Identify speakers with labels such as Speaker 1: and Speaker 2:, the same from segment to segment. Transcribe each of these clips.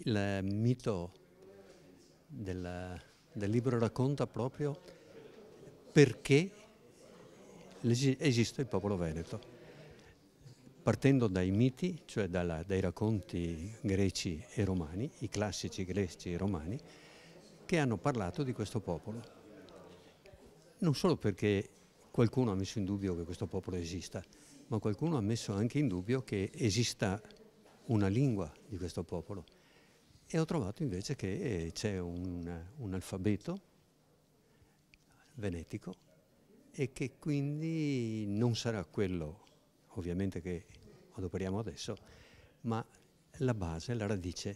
Speaker 1: Il mito del, del, libro racconta proprio perché esiste il popolo veneto. Partendo dai miti, cioè dalla, dai racconti greci e romani, i classici greci e romani, che hanno parlato di questo popolo. Non solo perché qualcuno ha messo in dubbio che questo popolo esista, ma qualcuno ha messo anche in dubbio che esista una lingua di questo popolo e ho trovato invece che eh, c'è un, un alfabeto venetico e che quindi non sarà quello ovviamente che adoperiamo adesso, ma la base, la radice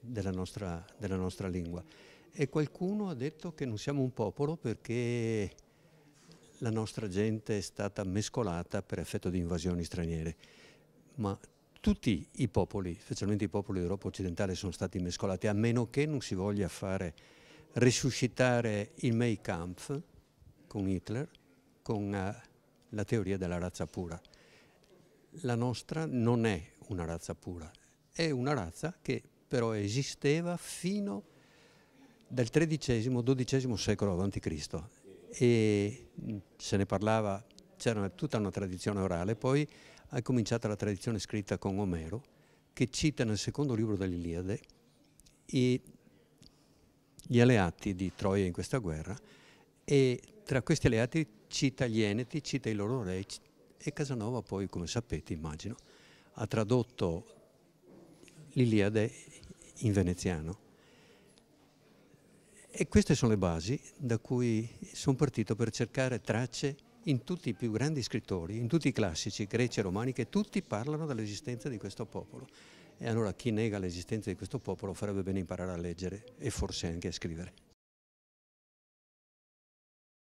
Speaker 1: della nostra, della nostra, lingua. E qualcuno ha detto che non siamo un popolo perché la nostra gente è stata mescolata per effetto di invasioni straniere, ma tutti i popoli, specialmente i popoli d'Europa occidentale, sono stati mescolati, a meno che non si voglia fare risuscitare il Mein Kampf con Hitler, con uh, la teoria della razza pura. La nostra non è una razza pura, è una razza che però esisteva fino dal XIII-XII secolo a.C. e mm, se ne parlava c'era tutta una tradizione orale, poi è cominciata la tradizione scritta con Omero, che cita nel secondo libro dell'Iliade gli alleati di Troia in questa guerra e tra questi alleati cita gli Eneti, cita i loro re e Casanova poi, come sapete, immagino, ha tradotto l'Iliade in veneziano. E queste sono le basi da cui sono partito per cercare tracce in tutti i più grandi scrittori, in tutti i classici, greci e romani, che tutti parlano dell'esistenza di questo popolo. E allora chi nega l'esistenza di questo popolo farebbe bene imparare a leggere e forse anche a scrivere.